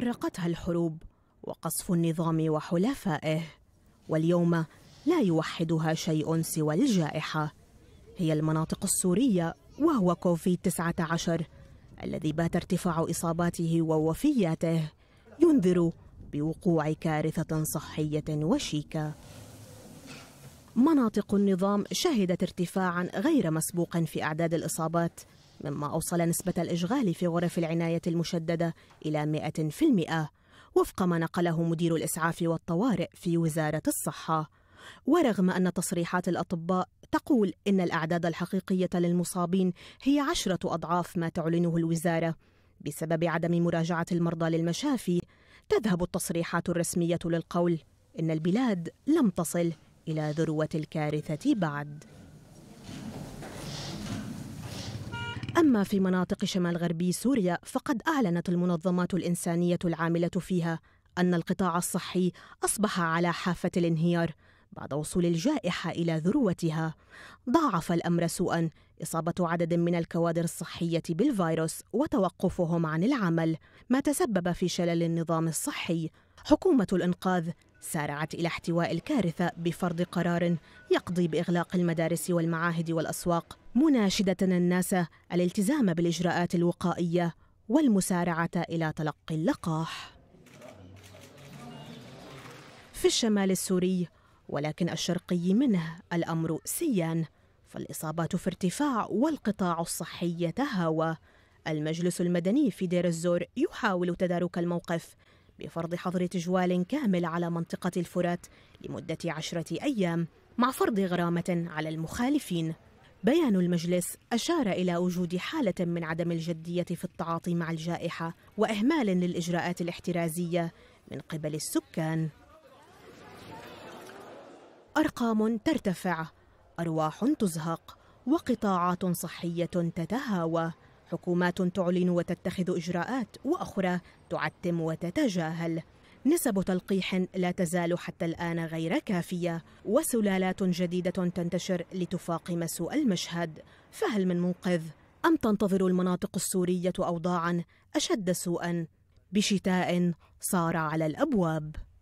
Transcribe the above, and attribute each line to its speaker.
Speaker 1: فرقتها الحروب وقصف النظام وحلفائه واليوم لا يوحدها شيء سوى الجائحة هي المناطق السورية وهو كوفيد 19 الذي بات ارتفاع إصاباته ووفياته ينذر بوقوع كارثة صحية وشيكة مناطق النظام شهدت ارتفاعا غير مسبوق في أعداد الإصابات مما أوصل نسبة الإشغال في غرف العناية المشددة إلى 100% وفق ما نقله مدير الإسعاف والطوارئ في وزارة الصحة ورغم أن تصريحات الأطباء تقول إن الأعداد الحقيقية للمصابين هي عشرة أضعاف ما تعلنه الوزارة بسبب عدم مراجعة المرضى للمشافي تذهب التصريحات الرسمية للقول إن البلاد لم تصل إلى ذروة الكارثة بعد أما في مناطق شمال غربي سوريا فقد أعلنت المنظمات الإنسانية العاملة فيها أن القطاع الصحي أصبح على حافة الانهيار بعد وصول الجائحة إلى ذروتها ضاعف الأمر سوءا إصابة عدد من الكوادر الصحية بالفيروس وتوقفهم عن العمل ما تسبب في شلل النظام الصحي حكومة الإنقاذ سارعت إلى احتواء الكارثة بفرض قرار يقضي بإغلاق المدارس والمعاهد والأسواق مناشدة الناس الالتزام بالإجراءات الوقائية والمسارعة إلى تلقي اللقاح في الشمال السوري ولكن الشرقي منه الأمر سيان فالإصابات في ارتفاع والقطاع الصحي يتهاوى المجلس المدني في دير الزور يحاول تدارك الموقف بفرض حظر تجوال كامل على منطقة الفرات لمدة عشرة أيام مع فرض غرامة على المخالفين بيان المجلس أشار إلى وجود حالة من عدم الجدية في التعاطي مع الجائحة وإهمال للإجراءات الاحترازية من قبل السكان أرقام ترتفع أرواح تزهق وقطاعات صحية تتهاوى حكومات تعلن وتتخذ إجراءات وأخرى تعتم وتتجاهل نسب تلقيح لا تزال حتى الآن غير كافية وسلالات جديدة تنتشر لتفاقم سوء المشهد فهل من منقذ؟ أم تنتظر المناطق السورية أوضاعا أشد سوءا بشتاء صار على الأبواب